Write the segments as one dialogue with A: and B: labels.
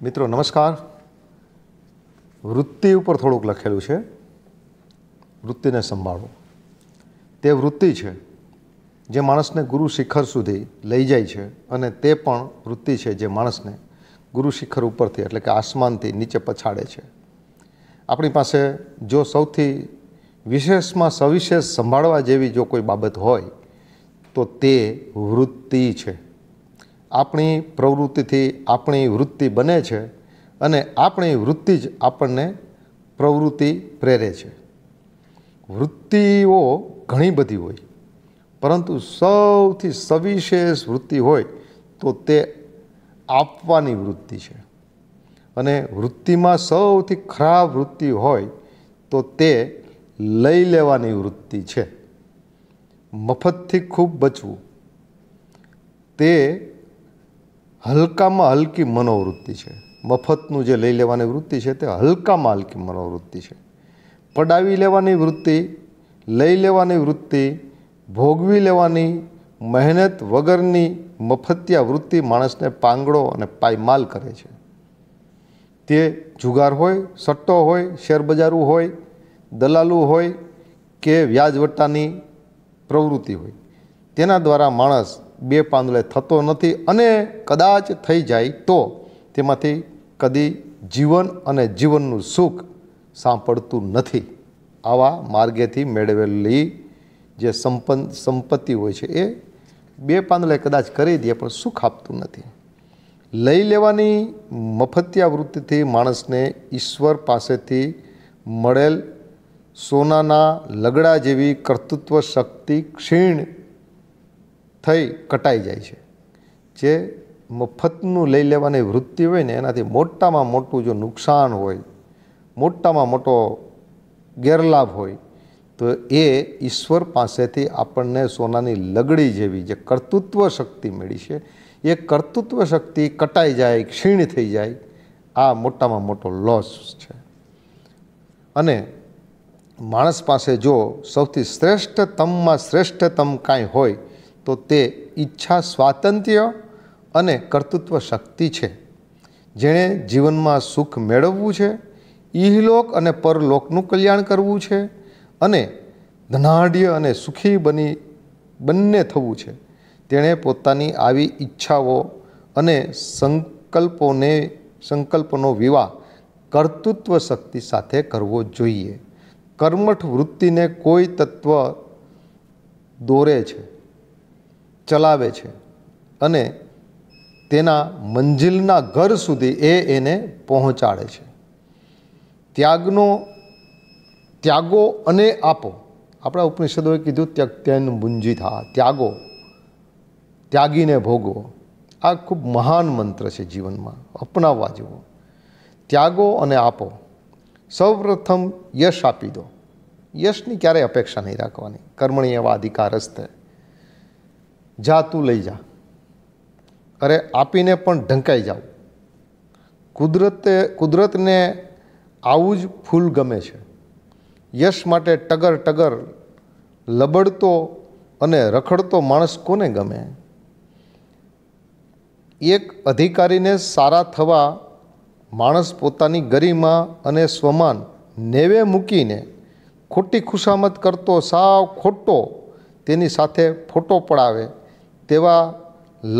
A: મિત્રો નમસ્કાર વૃત્તિ ઉપર થોડુંક લખેલું છે વૃત્તિને સંભાળવું તે વૃત્તિ છે જે માણસને ગુરુ શિખર સુધી લઈ જાય છે અને તે પણ વૃત્તિ છે જે માણસને ગુરુ શિખર ઉપરથી એટલે કે આસમાનથી નીચે પછાડે છે આપણી પાસે જો સૌથી વિશેષમાં સવિશેષ સંભાળવા જેવી જો કોઈ બાબત હોય તો તે વૃત્તિ છે આપણી પ્રવૃત્તિથી આપણી વૃત્તિ બને છે અને આપણી વૃત્તિ જ આપણને પ્રવૃત્તિ પ્રેરે છે વૃત્તિઓ ઘણી બધી હોય પરંતુ સૌથી સવિશેષ વૃત્તિ હોય તો તે આપવાની વૃત્તિ છે અને વૃત્તિમાં સૌથી ખરાબ વૃત્તિ હોય તો તે લઈ લેવાની વૃત્તિ છે મફતથી ખૂબ બચવું તે હલકામાં હલકી મનોવૃત્તિ છે મફતનું જે લઈ લેવાની વૃત્તિ છે તે હલકામાં હલકી મનોવૃત્તિ છે પડાવી લેવાની વૃત્તિ લઈ લેવાની વૃત્તિ ભોગવી લેવાની મહેનત વગરની મફતિયા વૃત્તિ માણસને પાંગડો અને પાયમાલ કરે છે તે જુગાર હોય સટ્ટો હોય શેરબજારું હોય દલાલું હોય કે વ્યાજવટ્ટાની પ્રવૃત્તિ હોય તેના દ્વારા માણસ બે પાંદડે થતો નથી અને કદાચ થઈ જાય તો તેમાંથી કદી જીવન અને જીવનનું સુખ સાંપડતું નથી આવા માર્ગેથી મેળવેલી જે સંપન સંપત્તિ હોય છે એ બે પાંદડે કદાચ કરી દે પણ સુખ આપતું નથી લઈ લેવાની મફતિયા વૃત્તિથી માણસને ઈશ્વર પાસેથી મળેલ સોનાના લગડા જેવી કર્તૃત્વ શક્તિ ક્ષીણ થઈ કટાઈ જાય છે જે મફતનું લઈ લેવાની વૃત્તિ હોય ને એનાથી મોટામાં મોટું જો નુકસાન હોય મોટામાં મોટો ગેરલાભ હોય તો એ ઈશ્વર પાસેથી આપણને સોનાની લગડી જેવી જે કર્તૃત્વ શક્તિ મળી છે એ કર્તૃત્વ શક્તિ કટાઈ જાય ક્ષીણ થઈ જાય આ મોટામાં મોટો લોસ છે અને માણસ પાસે જો સૌથી શ્રેષ્ઠતમમાં શ્રેષ્ઠતમ કાંઈ હોય તો તે ઈચ્છા સ્વાતંત્ર્ય અને કર્તૃત્વ શક્તિ છે જેણે જીવનમાં સુખ મેળવવું છે ઇહલોક અને પરલોકનું કલ્યાણ કરવું છે અને ધનાઢ્ય અને સુખી બની બંને થવું છે તેણે પોતાની આવી ઈચ્છાઓ અને સંકલ્પોને સંકલ્પનો વિવાહ કર્તૃત્વ શક્તિ સાથે કરવો જોઈએ કર્મઠ વૃત્તિને કોઈ તત્વ દોરે છે ચલાવે છે અને તેના મંજિલના ઘર સુધી એ એને પહોંચાડે છે ત્યાગનો ત્યાગો અને આપો આપણા ઉપનિષદોએ કીધું મુંજી થા ત્યાગો ત્યાગીને ભોગવો આ ખૂબ મહાન મંત્ર છે જીવનમાં અપનાવવા જેવો ત્યાગો અને આપો સૌપ્રથમ યશ આપી દો યશની ક્યારેય અપેક્ષા નહીં રાખવાની કર્મણીય એવા અધિકારસ્થ જા તું લઈ જા અરે આપીને પણ ઢંકાઈ જાઓ કુદરતે કુદરતને આવું જ ફૂલ ગમે છે યશ માટે ટગર ટગર લબડતો અને રખડતો માણસ કોને ગમે એક અધિકારીને સારા થવા માણસ પોતાની ગરિમા અને સ્વમાન નેવે મૂકીને ખોટી ખુશામત કરતો સાવ ખોટો તેની સાથે ફોટો પડાવે તેવા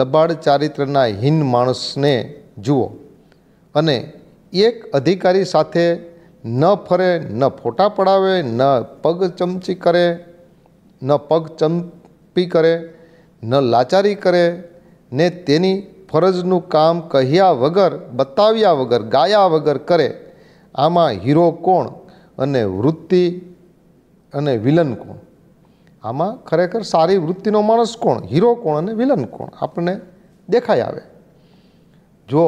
A: લબાડ ચારિત્રના હિન માણસને જુઓ અને એક અધિકારી સાથે ન ફરે ન ફોટા પડાવે ન પગ ચમચી કરે ન પગ ચંપી કરે ન લાચારી કરે ને તેની ફરજનું કામ કહ્યા વગર બતાવ્યા વગર ગાયા વગર કરે આમાં હીરો કોણ અને વૃત્તિ અને વિલન કોણ આમાં ખરેખર સારી વૃત્તિનો માણસ કોણ હીરો કોણ અને વિલન કોણ આપણને દેખાઈ આવે જો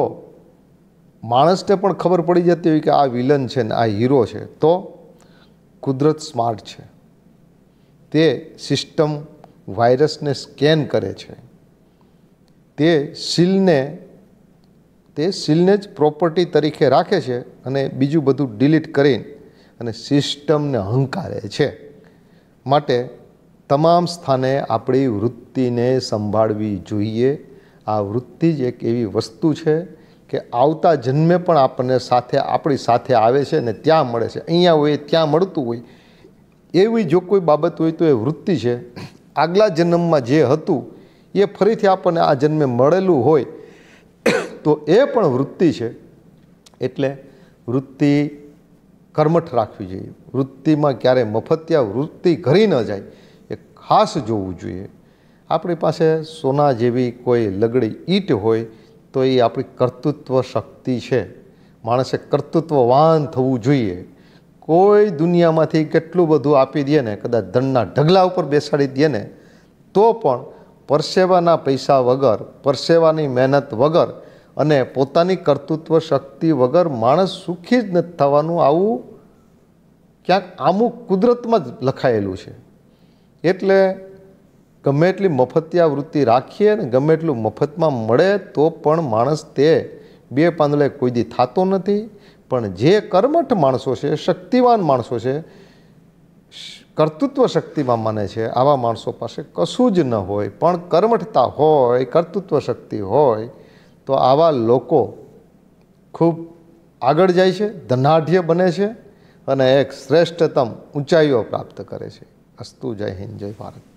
A: માણસને પણ ખબર પડી જતી હોય કે આ વિલન છે ને આ હીરો છે તો કુદરત સ્માર્ટ છે તે સિસ્ટમ વાયરસને સ્કેન કરે છે તે સીલને તે સીલને જ પ્રોપર્ટી તરીકે રાખે છે અને બીજું બધું ડિલીટ કરીને અને સિસ્ટમને હંકારે છે માટે તમામ સ્થાને આપણી વૃત્તિને સંભાળવી જોઈએ આ વૃત્તિ જ એક એવી વસ્તુ છે કે આવતા જન્મે પણ આપણને સાથે આપણી સાથે આવે છે ને ત્યાં મળે છે અહીંયા હોય ત્યાં મળતું હોય એવી જો કોઈ બાબત હોય તો એ વૃત્તિ છે આગલા જન્મમાં જે હતું એ ફરીથી આપણને આ જન્મે મળેલું હોય તો એ પણ વૃત્તિ છે એટલે વૃત્તિ કર્મઠ રાખવી જોઈએ વૃત્તિમાં ક્યારેય મફતિયા વૃત્તિ ઘરી ન જાય ખાસ જોવું જોઈએ આપણી પાસે સોના જેવી કોઈ લગડી ઈંટ હોય તો એ આપણી કર્તૃત્વ શક્તિ છે માણસે કર્તૃત્વવાન થવું જોઈએ કોઈ દુનિયામાંથી કેટલું બધું આપી દે ને કદાચ ધનના ઢગલા ઉપર બેસાડી દે ને તો પણ પરસેવાના પૈસા વગર પરસેવાની મહેનત વગર અને પોતાની કર્તૃત્વ શક્તિ વગર માણસ સુખી જ નથી થવાનું આવું ક્યાંક આમુક કુદરતમાં જ લખાયેલું છે એટલે ગમે એટલી મફતિયા વૃત્તિ રાખીએ ને ગમે એટલું મફતમાં મળે તો પણ માણસ તે બે પાંદડે કોઈ દી થતો નથી પણ જે કર્મઠ માણસો છે શક્તિવાન માણસો છે કર્તૃત્વ શક્તિમાં માને છે આવા માણસો પાસે કશું જ ન હોય પણ કર્મઠતા હોય કર્તૃત્વ શક્તિ હોય તો આવા લોકો ખૂબ આગળ જાય છે ધનાઢ્ય બને છે અને એક શ્રેષ્ઠતમ ઊંચાઈઓ પ્રાપ્ત કરે છે અસ્તુ જય હિન્દ જય ભારત